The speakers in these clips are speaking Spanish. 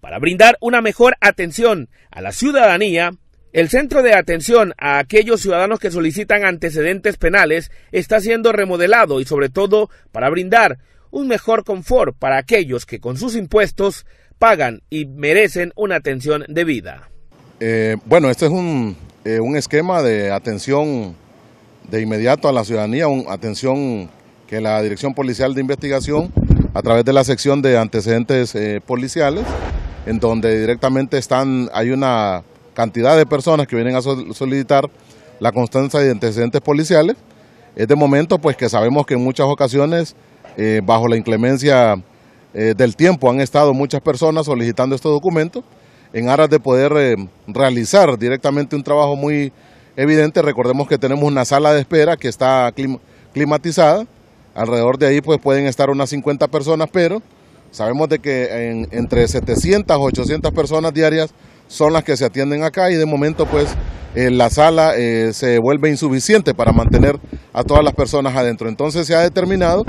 Para brindar una mejor atención a la ciudadanía, el Centro de Atención a aquellos ciudadanos que solicitan antecedentes penales está siendo remodelado y sobre todo para brindar un mejor confort para aquellos que con sus impuestos pagan y merecen una atención debida. Eh, bueno, este es eh, un, esquema de atención de inmediato a la ciudadanía, una atención que la Dirección Policial de Investigación, a través de la sección de antecedentes eh, policiales, en donde directamente están, hay una cantidad de personas que vienen a solicitar la constancia de antecedentes policiales. Es de momento pues que sabemos que en muchas ocasiones, eh, bajo la inclemencia eh, del tiempo, han estado muchas personas solicitando estos documentos en aras de poder eh, realizar directamente un trabajo muy evidente. Recordemos que tenemos una sala de espera que está climatizada. Alrededor de ahí pues pueden estar unas 50 personas, pero Sabemos de que entre 700 y 800 personas diarias son las que se atienden acá y de momento pues eh, la sala eh, se vuelve insuficiente para mantener a todas las personas adentro. Entonces se ha determinado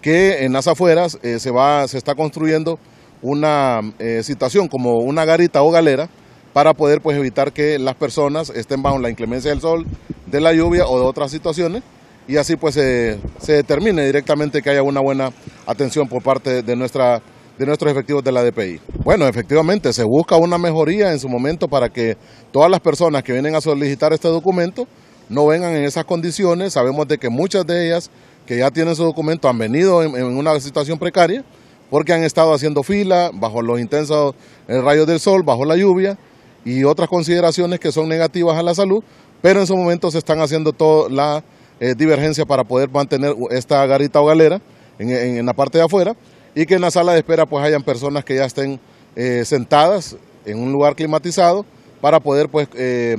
que en las afueras eh, se, va, se está construyendo una situación como una garita o galera para poder pues evitar que las personas estén bajo la inclemencia del sol, de la lluvia o de otras situaciones y así pues se determine directamente que haya una buena atención por parte de nuestra de nuestros efectivos de la DPI. Bueno, efectivamente, se busca una mejoría en su momento para que todas las personas que vienen a solicitar este documento no vengan en esas condiciones. Sabemos de que muchas de ellas que ya tienen su documento han venido en, una situación precaria porque han estado haciendo fila bajo los intensos eh, rayos del sol, bajo la lluvia y otras consideraciones que son negativas a la salud, pero en su momento se están haciendo toda la eh, divergencia para poder mantener esta garita o galera en, la parte de afuera y que en la sala de espera pues hayan personas que ya estén eh, sentadas en un lugar climatizado para poder pues eh,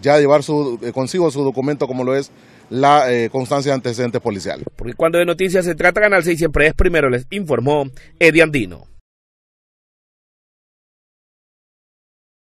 ya llevar su, eh, consigo su documento como lo es la constancia de antecedentes policiales. Porque cuando de noticias se trata Canal 6 siempre es primero, les informó Edi Andino.